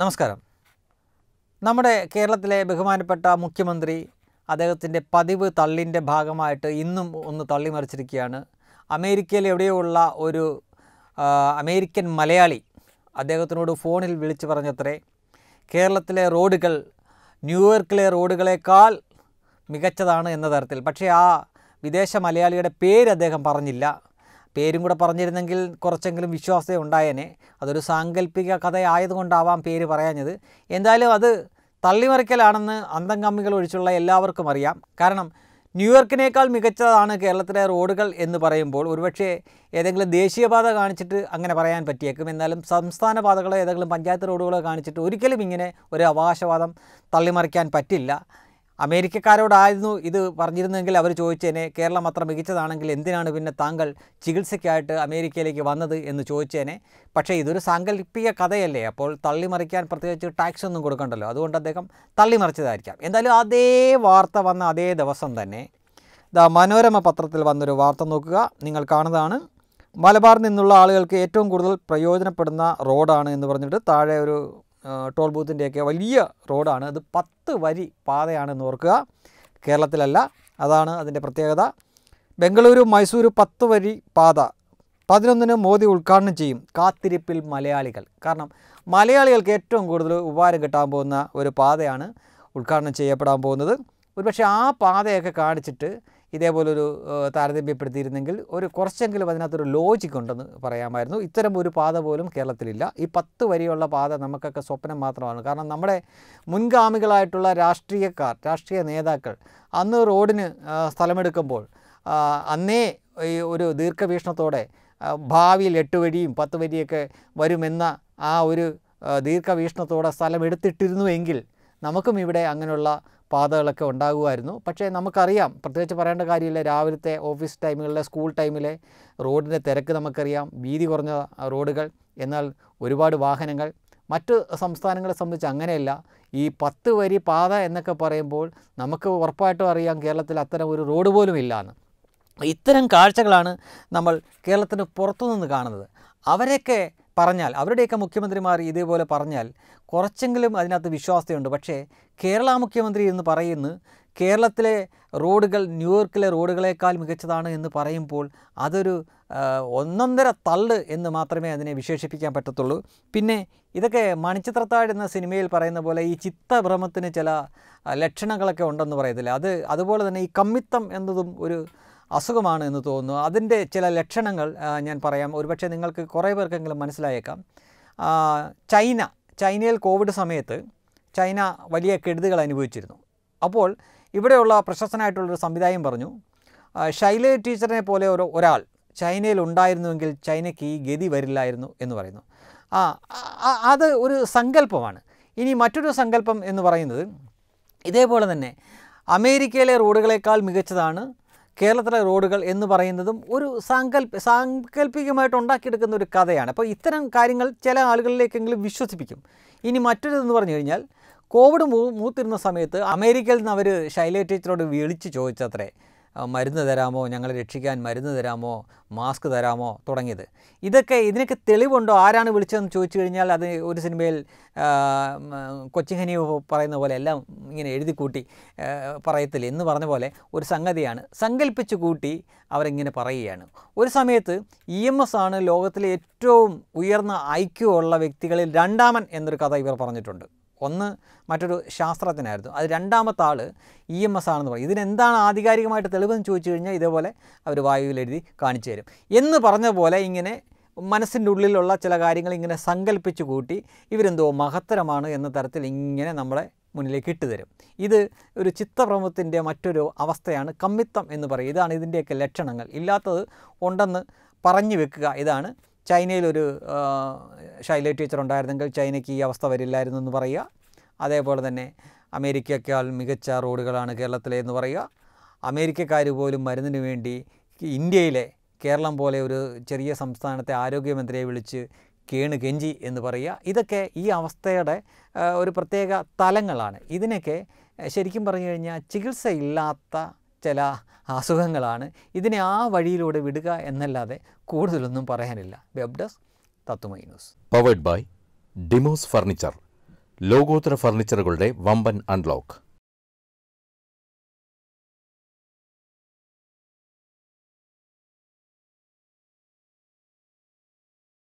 നമസ്കാരം നമ്മുടെ കേരളത്തിലെ ബഹുമാനപ്പെട്ട മുഖ്യമന്ത്രി അദ്ദേഹത്തിൻ്റെ പതിവ് തള്ളിൻ്റെ ഭാഗമായിട്ട് ഇന്നും ഒന്ന് തള്ളിമറിച്ചിരിക്കുകയാണ് അമേരിക്കയിൽ എവിടെയുള്ള ഒരു അമേരിക്കൻ മലയാളി അദ്ദേഹത്തിനോട് ഫോണിൽ വിളിച്ചു പറഞ്ഞത്രേ കേരളത്തിലെ റോഡുകൾ ന്യൂയോർക്കിലെ റോഡുകളേക്കാൾ മികച്ചതാണ് എന്ന തരത്തിൽ പക്ഷേ ആ വിദേശ മലയാളിയുടെ പേര് അദ്ദേഹം പറഞ്ഞില്ല പേരും കൂടെ പറഞ്ഞിരുന്നെങ്കിൽ കുറച്ചെങ്കിലും വിശ്വാസത ഉണ്ടായേനെ അതൊരു സാങ്കല്പിക കഥയായതുകൊണ്ടാവാം പേര് പറയാഞ്ഞത് എന്തായാലും അത് തള്ളിമറിക്കലാണെന്ന് കമ്മികൾ ഒഴിച്ചുള്ള എല്ലാവർക്കും അറിയാം കാരണം ന്യൂയോർക്കിനേക്കാൾ മികച്ചതാണ് കേരളത്തിലെ റോഡുകൾ എന്ന് പറയുമ്പോൾ ഒരുപക്ഷേ ഏതെങ്കിലും ദേശീയപാത കാണിച്ചിട്ട് അങ്ങനെ പറയാൻ പറ്റിയേക്കും എന്നാലും സംസ്ഥാന പാതകളോ ഏതെങ്കിലും പഞ്ചായത്ത് റോഡുകളോ കാണിച്ചിട്ട് ഒരിക്കലും ഇങ്ങനെ ഒരു അവകാശവാദം തള്ളിമറിക്കാൻ പറ്റില്ല അമേരിക്കക്കാരോടായിരുന്നു ഇത് പറഞ്ഞിരുന്നെങ്കിൽ അവർ ചോദിച്ചേനെ കേരളം അത്ര മികച്ചതാണെങ്കിൽ എന്തിനാണ് പിന്നെ താങ്കൾ ചികിത്സയ്ക്കായിട്ട് അമേരിക്കയിലേക്ക് വന്നത് എന്ന് ചോദിച്ചേനെ പക്ഷേ ഇതൊരു സാങ്കല്പിക കഥയല്ലേ അപ്പോൾ തള്ളിമറിക്കാൻ പ്രത്യേകിച്ച് ടാക്സ് ഒന്നും കൊടുക്കണ്ടല്ലോ അതുകൊണ്ട് അദ്ദേഹം തള്ളിമറിച്ചതായിരിക്കാം എന്തായാലും അതേ വാർത്ത വന്ന അതേ ദിവസം തന്നെ ദ മനോരമ പത്രത്തിൽ വന്നൊരു വാർത്ത നോക്കുക നിങ്ങൾ കാണുന്നതാണ് മലബാറിൽ നിന്നുള്ള ആളുകൾക്ക് ഏറ്റവും കൂടുതൽ പ്രയോജനപ്പെടുന്ന റോഡാണ് എന്ന് പറഞ്ഞിട്ട് താഴെ ഒരു ടോൾ ബൂത്തിൻ്റെയൊക്കെ വലിയ റോഡാണ് അത് പത്ത് വരി പാതയാണെന്ന് ഓർക്കുക കേരളത്തിലല്ല അതാണ് അതിൻ്റെ പ്രത്യേകത ബംഗളൂരു മൈസൂർ പത്ത് വരി പാത പതിനൊന്നിന് മോദി ഉദ്ഘാടനം ചെയ്യും കാത്തിരിപ്പിൽ മലയാളികൾ കാരണം മലയാളികൾക്ക് ഏറ്റവും കൂടുതൽ ഉപകാരം കിട്ടാൻ പോകുന്ന ഒരു പാതയാണ് ഉദ്ഘാടനം ചെയ്യപ്പെടാൻ പോകുന്നത് ഒരുപക്ഷെ ആ പാതയൊക്കെ കാണിച്ചിട്ട് ഇതേപോലൊരു താരതമ്യപ്പെടുത്തിയിരുന്നെങ്കിൽ ഒരു കുറച്ചെങ്കിലും അതിനകത്തൊരു ലോജിക് ഉണ്ടെന്ന് പറയാമായിരുന്നു ഇത്തരം ഒരു പാത പോലും കേരളത്തിലില്ല ഈ പത്ത് വരെയുള്ള പാത നമുക്കൊക്കെ സ്വപ്നം മാത്രമാണ് കാരണം നമ്മുടെ മുൻഗാമികളായിട്ടുള്ള രാഷ്ട്രീയക്കാർ രാഷ്ട്രീയ നേതാക്കൾ അന്ന് റോഡിന് സ്ഥലമെടുക്കുമ്പോൾ അന്നേ ഈ ഒരു ദീർഘവീക്ഷണത്തോടെ ഭാവിയിൽ എട്ട് വരിയും പത്ത് വരിയൊക്കെ വരുമെന്ന ആ ഒരു ദീർഘവീക്ഷണത്തോടെ സ്ഥലം എടുത്തിട്ടിരുന്നുവെങ്കിൽ നമുക്കും ഇവിടെ അങ്ങനെയുള്ള പാതകളൊക്കെ ഉണ്ടാകുമായിരുന്നു പക്ഷേ നമുക്കറിയാം പ്രത്യേകിച്ച് പറയേണ്ട കാര്യമില്ല രാവിലത്തെ ഓഫീസ് ടൈമുകളിലെ സ്കൂൾ ടൈമിലെ റോഡിൻ്റെ തിരക്ക് നമുക്കറിയാം വീതി കുറഞ്ഞ റോഡുകൾ എന്നാൽ ഒരുപാട് വാഹനങ്ങൾ മറ്റ് സംസ്ഥാനങ്ങളെ സംബന്ധിച്ച് അങ്ങനെയല്ല ഈ പത്ത് വരി പാത എന്നൊക്കെ പറയുമ്പോൾ നമുക്ക് ഉറപ്പായിട്ടും അറിയാം കേരളത്തിൽ അത്തരം ഒരു റോഡ് പോലും ഇല്ലയെന്ന് ഇത്തരം കാഴ്ചകളാണ് നമ്മൾ കേരളത്തിന് പുറത്തുനിന്ന് കാണുന്നത് അവരൊക്കെ പറഞ്ഞാൽ അവരുടെയൊക്കെ മുഖ്യമന്ത്രിമാർ ഇതേപോലെ പറഞ്ഞാൽ കുറച്ചെങ്കിലും അതിനകത്ത് വിശ്വാസതയുണ്ട് പക്ഷേ കേരള മുഖ്യമന്ത്രി എന്ന് പറയുന്നു കേരളത്തിലെ റോഡുകൾ ന്യൂയോർക്കിലെ റോഡുകളേക്കാൾ മികച്ചതാണ് എന്ന് പറയുമ്പോൾ അതൊരു ഒന്നൊന്നര തള്ള് എന്ന് മാത്രമേ അതിനെ വിശേഷിപ്പിക്കാൻ പറ്റത്തുള്ളൂ പിന്നെ ഇതൊക്കെ മണിച്ചിത്രത്താഴ് എന്ന സിനിമയിൽ പറയുന്ന പോലെ ഈ ചിത്തഭ്രമത്തിന് ചില ലക്ഷണങ്ങളൊക്കെ ഉണ്ടെന്ന് പറയത്തില്ല അത് അതുപോലെ തന്നെ ഈ കമ്മിത്തം എന്നതും ഒരു അസുഖമാണ് എന്ന് തോന്നുന്നു അതിൻ്റെ ചില ലക്ഷണങ്ങൾ ഞാൻ പറയാം ഒരുപക്ഷെ നിങ്ങൾക്ക് കുറേ പേർക്കെങ്കിലും മനസ്സിലായേക്കാം ചൈന ചൈനയിൽ കോവിഡ് സമയത്ത് ചൈന വലിയ കെടുതികൾ അനുഭവിച്ചിരുന്നു അപ്പോൾ ഇവിടെയുള്ള പ്രശസ്തനായിട്ടുള്ളൊരു സംവിധായം പറഞ്ഞു ശൈലേ ടീച്ചറിനെ പോലെ ഒരു ഒരാൾ ചൈനയിൽ ഉണ്ടായിരുന്നുവെങ്കിൽ ചൈനയ്ക്ക് ഈ ഗതി വരില്ലായിരുന്നു എന്ന് പറയുന്നു ആ അത് ഒരു സങ്കല്പമാണ് ഇനി മറ്റൊരു സങ്കല്പം എന്ന് പറയുന്നത് ഇതേപോലെ തന്നെ അമേരിക്കയിലെ റോഡുകളേക്കാൾ മികച്ചതാണ് കേരളത്തിലെ റോഡുകൾ എന്ന് പറയുന്നതും ഒരു സാങ്കല്പ സാങ്കല്പികമായിട്ട് ഉണ്ടാക്കിയെടുക്കുന്ന ഒരു കഥയാണ് അപ്പോൾ ഇത്തരം കാര്യങ്ങൾ ചില ആളുകളിലേക്കെങ്കിലും വിശ്വസിപ്പിക്കും ഇനി മറ്റൊരിതെന്ന് പറഞ്ഞു കഴിഞ്ഞാൽ കോവിഡ് മൂ മൂത്തിരുന്ന സമയത്ത് അമേരിക്കയിൽ നിന്ന് അവർ ശൈല ടീച്ചറോട് വിളിച്ച് ചോദിച്ചത്രേ മരുന്ന് തരാമോ ഞങ്ങളെ രക്ഷിക്കാൻ മരുന്ന് തരാമോ മാസ്ക് തരാമോ തുടങ്ങിയത് ഇതൊക്കെ ഇതിനൊക്കെ തെളിവുണ്ടോ ആരാണ് വിളിച്ചതെന്ന് ചോദിച്ചു കഴിഞ്ഞാൽ അത് ഒരു സിനിമയിൽ കൊച്ചിഹനി പറയുന്ന പോലെ എല്ലാം ഇങ്ങനെ എഴുതി കൂട്ടി പറയത്തില്ല എന്ന് പറഞ്ഞ പോലെ ഒരു സംഗതിയാണ് സങ്കല്പിച്ചു കൂട്ടി അവരിങ്ങനെ പറയുകയാണ് ഒരു സമയത്ത് ഇ എം എസ് ആണ് ലോകത്തിലെ ഏറ്റവും ഉയർന്ന ഐക്യമുള്ള വ്യക്തികളിൽ രണ്ടാമൻ എന്നൊരു കഥ ഇവർ പറഞ്ഞിട്ടുണ്ട് ഒന്ന് മറ്റൊരു ശാസ്ത്രജ്ഞനായിരുന്നു അത് രണ്ടാമത്തെ ആൾ ഇ എം എസ് ആണെന്ന് പറയും ഇതിനെന്താണ് ആധികാരികമായിട്ട് തെളിവെന്ന് ചോദിച്ചു കഴിഞ്ഞാൽ ഇതേപോലെ അവർ വായുവിൽ എഴുതി കാണിച്ചു തരും എന്ന് പറഞ്ഞ പോലെ ഇങ്ങനെ മനസ്സിൻ്റെ ഉള്ളിലുള്ള ചില കാര്യങ്ങൾ ഇങ്ങനെ സങ്കല്പിച്ചു കൂട്ടി ഇവരെന്തോ മഹത്തരമാണ് എന്ന തരത്തിൽ ഇങ്ങനെ നമ്മളെ മുന്നിലേക്ക് ഇട്ടുതരും ഇത് ഒരു ചിത്തഭ്രമത്തിൻ്റെ മറ്റൊരു അവസ്ഥയാണ് കമ്മിത്തം എന്ന് പറയും ഇതാണ് ഇതിൻ്റെയൊക്കെ ലക്ഷണങ്ങൾ ഇല്ലാത്തത് ഉണ്ടെന്ന് പറഞ്ഞു വെക്കുക ഇതാണ് ചൈനയിലൊരു ഷൈല ടീച്ചർ ഉണ്ടായിരുന്നെങ്കിൽ ചൈനയ്ക്ക് ഈ അവസ്ഥ വരില്ലായിരുന്നു എന്ന് പറയുക അതേപോലെ തന്നെ അമേരിക്കയ്ക്കാൾ മികച്ച റോഡുകളാണ് കേരളത്തിലെ എന്ന് പറയുക അമേരിക്കക്കാർ പോലും മരുന്നിന് വേണ്ടി ഇന്ത്യയിലെ കേരളം പോലെ ഒരു ചെറിയ സംസ്ഥാനത്തെ ആരോഗ്യമന്ത്രിയെ വിളിച്ച് കേണ് കെഞ്ചി എന്ന് പറയുക ഇതൊക്കെ ഈ അവസ്ഥയുടെ ഒരു പ്രത്യേക തലങ്ങളാണ് ഇതിനൊക്കെ ശരിക്കും പറഞ്ഞു കഴിഞ്ഞാൽ ചികിത്സയില്ലാത്ത ചില അസുഖങ്ങളാണ് ഇതിനെ ആ വഴിയിലൂടെ വിടുക എന്നല്ലാതെ കൂടുതലൊന്നും പറയാനില്ല web desk Tatwamayi powered by ഡിമോസ് ഫർണിച്ചർ ലോകോത്തര ഫർണിച്ചറുകളുടെ വമ്പൻ അൺലോക്ക്